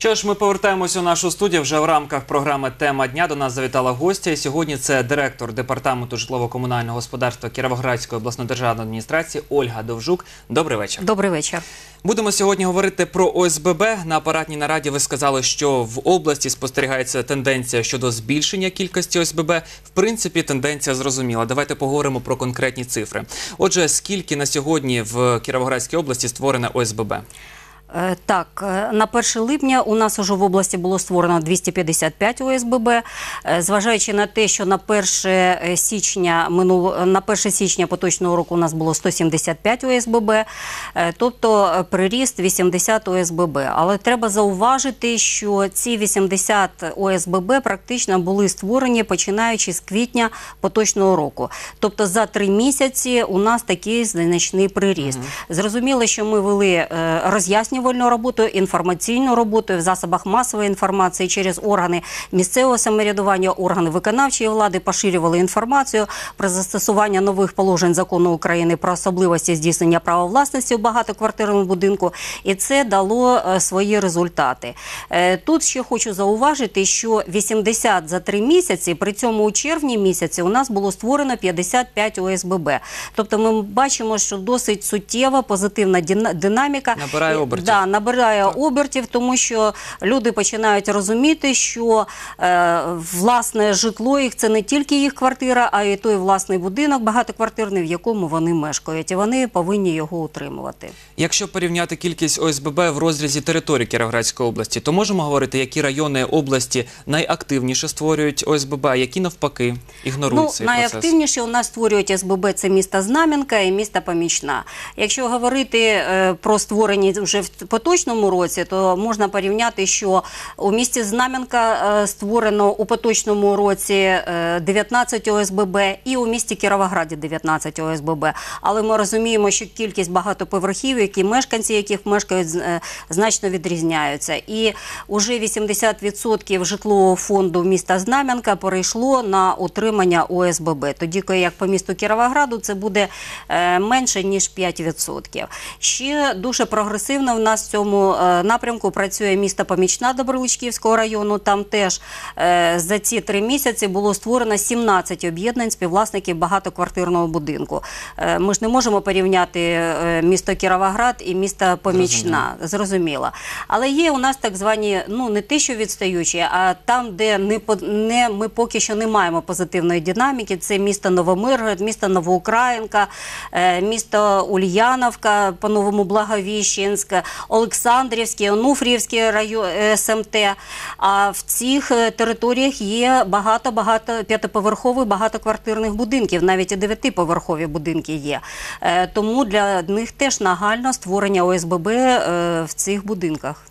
Що ж, ми повертаємося у нашу студію вже в рамках програми Тема дня до нас завітала гостя. І сьогодні це директор департаменту житлово-комунального господарства Кіровоградської обласної державної адміністрації Ольга Довжук. Добрий вечір. Добрий вечір. Будемо сьогодні говорити про ОСББ. На апаратній нараді ви сказали, що в області спостерігається тенденція щодо збільшення кількості ОСББ. В принципі, тенденція зрозуміла. Давайте поговоримо про конкретні цифри. Отже, скільки на сьогодні в Кіровоградській області створено ОСББ? Е, так, е, на 1 липня у нас уже в області було створено 255 ОСББ. Е, зважаючи на те, що на 1 січня минул... на 1 січня поточного року у нас було 175 ОСББ, тобто приріст 80 ОСББ. Але треба зауважити, що ці 80 ОСББ практично були створені починаючи з квітня поточного року. Тобто за три місяці у нас такий значний приріст. Зрозуміло, що ми вели роз'яснювання протиповневольною роботою, інформаційною роботою в засобах масової інформації через органи місцевого самоврядування, органи виконавчої влади поширювали інформацію про застосування нових положень закону України про особливості здійснення права власності у багатоквартирному будинку, і це дало е, свої результати. Е, тут ще хочу зауважити, що 80 за три місяці, при цьому у червні місяці, у нас було створено 55 ОСББ. Тобто, ми бачимо, що досить суттєва позитивна динаміка набирає обертів да, набирає так. обертів, тому що люди починають розуміти, що е, власне житло їх це не тільки їх квартира, а й той власний будинок, багатоквартирний, в якому вони мешкають, і вони повинні його утримувати. Якщо порівняти кількість ОСББ в розрізі території Кіровоградської області, то можемо говорити, які райони області найактивніше створюють ОСББ, а які навпаки ігнорують ну, цей процес? найактивніше у нас створюють СББ це міста Знам'янка і міста Помічна. Якщо говорити е, про створені вже в поточному році, то можна порівняти, що у місті Знам'янка е, створено у поточному році 19 е, ОСББ і у місті Кіровограді 19 ОСББ. Але ми розуміємо, що кількість багатоповерхів, які мешканці, яких мешкають, е, значно відрізняються. І вже 80% житлового фонду міста Знам'янка перейшло на утримання ОСББ. Тоді, як по місту Кіровограду, це буде менше ніж 5%. Ще дуже прогресивно в нас нас в цьому е, напрямку працює місто Помічна Добролучківського району. Там теж е, за ці три місяці було створено 17 об'єднань співвласників багатоквартирного будинку. Е, ми ж не можемо порівняти місто Кіровоград і місто Помічна. Зрозуміло. Але є у нас так звані ну не те, що відстаючі, а там, де не не ми поки що не маємо позитивної динаміки. Це місто Новомиргород, місто Новоукраїнка, місто Ульяновка, по новому Благовіщенська. Олександрівський, Онуфріївський район е, СМТ. А в цих е, територіях є багато багато п'ятиповерхових, багатоквартирних будинків, навіть і дев'ятиповерхові будинки є. Е, тому для них теж нагально створення ОСББ в цих будинках.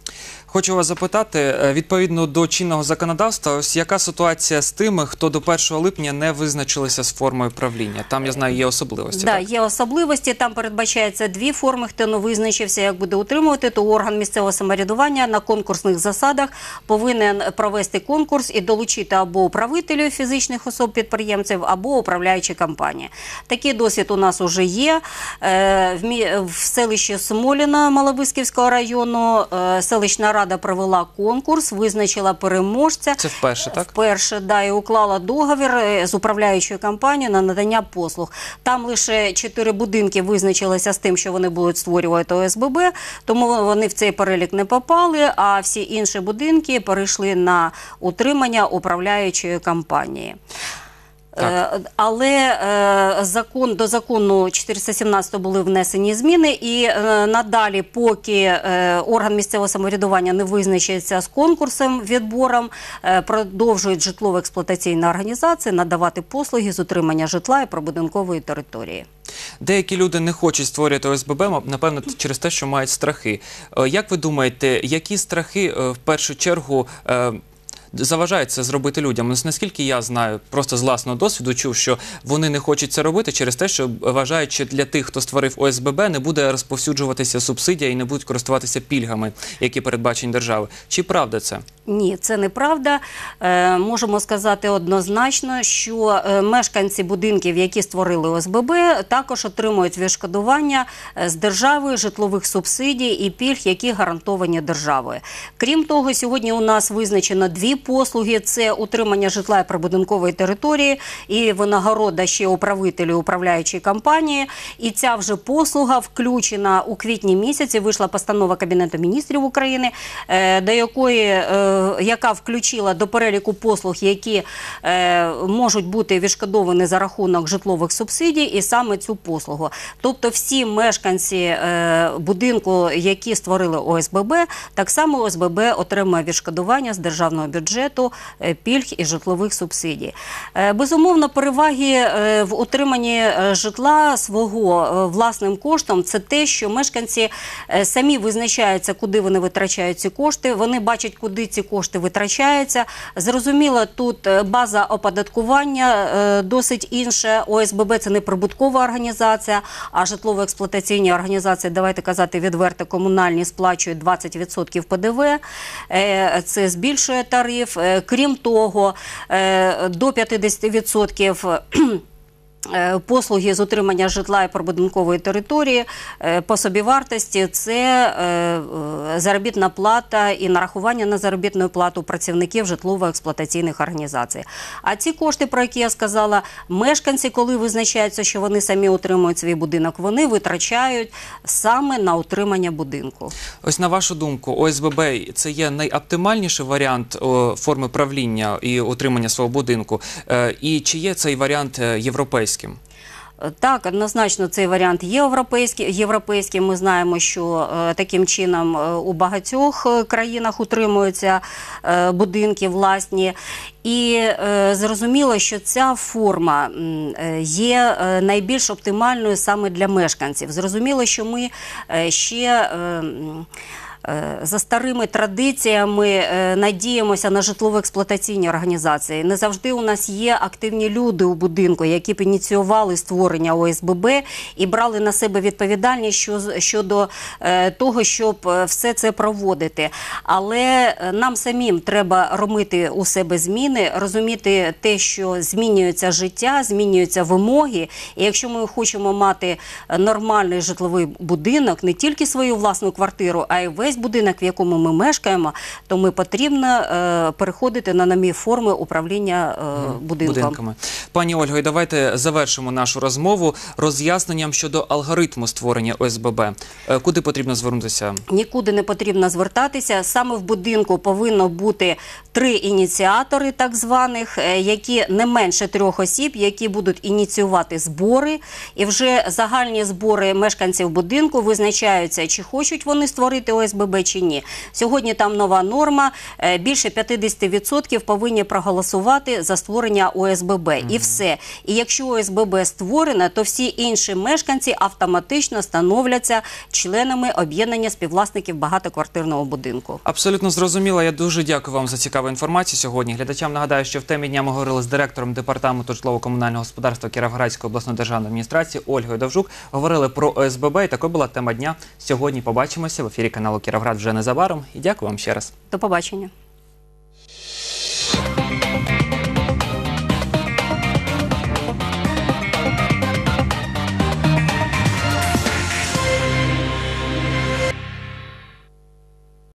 Хочу вас запитати е, відповідно до чинного законодавства, ось яка ситуація з тими, хто до 1 липня не визначилися з формою правління? Там я знаю, є особливості. Да, так, є особливості. Там передбачається дві форми. Хто не визначився, як буде утримувати, то орган місцевого самоврядування на конкурсних засадах повинен провести конкурс і долучити або управителів фізичних особ підприємців, або управляючі компанії. Такий досвід у нас уже є е, в селищі Смоліна Маловисківського району, е, селищна рада рада провела конкурс, визначила переможця. Це вперше так вперше да, і уклала договір е, з управляючою компанією на надання послуг. Там лише чотири будинки визначилися з тим, що вони будуть створювати ОСББ, тому вони в цей перелік не попали. А всі інші будинки перейшли на утримання управляючої компанії. Так. Е, але е, закон до закону 417 були внесені зміни, і е, надалі, поки орган місцевого самоврядування не визначиться з конкурсом відбором, продовжують житлово-експлуатаційні організації надавати послуги з утримання житла і пробудинкової території. Деякі люди не хочуть створювати ОСББ, напевно, через те, що мають страхи. Як ви думаєте, які страхи в першу чергу заважає це зробити людям. Ну, наскільки я знаю, просто з власного досвіду чув, що вони не хочуть це робити через те, що вважають, що для тих, хто створив ОСББ, не буде розповсюджуватися субсидія і не будуть користуватися пільгами, які передбачені держави. Чи правда це? Ні, це неправда. Е, можемо сказати однозначно, що е, мешканці будинків, які створили ОСББ, також отримують відшкодування е, з державою житлових субсидій і пільг, які гарантовані державою. Крім того, сьогодні у нас визначено дві послуги це утримання житла і прибудинкової території, і винагорода ще управителю управляючої компанії. І ця вже послуга включена у квітні місяці. Вийшла постанова Кабінету міністрів України, е, до якої е, яка включила до переліку послуг, які е, можуть бути відшкодовані за рахунок житлових субсидій, і саме цю послугу. Тобто, всі мешканці будинку, які створили ОСББ, так само ОСББ отримує відшкодування з державного бюджету бюджету е, пільг і житлових субсидій. Е, безумовно, переваги е, в утриманні житла свого власним коштом це те, що мешканці самі визначаються, куди вони витрачають ці кошти. Вони бачать, куди ці кошти витрачаються. Зрозуміло, тут база оподаткування досить інша. ОСББ це не прибуткова організація, а житлово-експлуатаційні організації, давайте казати відверто, комунальні сплачують 20% ПДВ. Це збільшує тариф. Е, крім того, е, до 50% Е, послуги з утримання житла і прибудинкової території е, по собівартості це е, заробітна плата і нарахування на заробітну плату працівників житлово-експлуатаційних організацій. А ці кошти, про які я сказала, мешканці, коли визначаються, що вони самі отримують свій будинок, вони витрачають саме на утримання будинку. Ось на вашу думку, ОСББ це є найоптимальніший варіант форми правління і отримання свого будинку. і чи є цей варіант європейський? європейським? Е, так, однозначно, цей варіант є європейський. європейський. Ми знаємо, що е, таким чином е, у багатьох країнах утримуються будинки власні. І зрозуміло, що ця форма є найбільш оптимальною саме для мешканців. Зрозуміло, що ми ще. Е, за старими традиціями е, надіємося на житлово-експлуатаційні організації. Не завжди у нас є активні люди у будинку, які б ініціювали створення ОСББ і брали на себе відповідальність щодо е, того, щоб все це проводити. Але нам самим треба робити у себе зміни, розуміти те, що змінюється життя, змінюються вимоги. І якщо ми хочемо мати нормальний житловий будинок, не тільки свою власну квартиру, а й весь весь будинок, в якому ми мешкаємо, то ми потрібно е, переходити на нові форми управління е, будинком. будинками. Пані Ольго, і давайте завершимо нашу розмову роз'ясненням щодо алгоритму створення ОСББ. Е, Куди потрібно звернутися? Нікуди не потрібно звертатися. Саме в будинку повинно бути три ініціатори, так званих, е, які не менше трьох осіб, які будуть ініціювати збори, і вже загальні збори мешканців будинку визначаються, чи хочуть вони створити ОСББ, ОСББ чи ні. Сьогодні там нова норма. Е, більше 50% повинні проголосувати за створення ОСББ. Mm -hmm. І все. І якщо ОСББ створена, то всі інші мешканці автоматично становляться членами об'єднання співвласників багатоквартирного будинку. Абсолютно зрозуміло. Я дуже дякую вам за цікаву інформацію сьогодні. Глядачам нагадаю, що в темі дня ми говорили з директором департаменту житлово-комунального господарства Кіровоградської обласної державної адміністрації Ольгою Довжук. Говорили про ОСББ. І такою була тема дня. Сьогодні побачимося в ефірі каналу. Кіровград вже незабаром. І дякую вам ще раз. До побачення.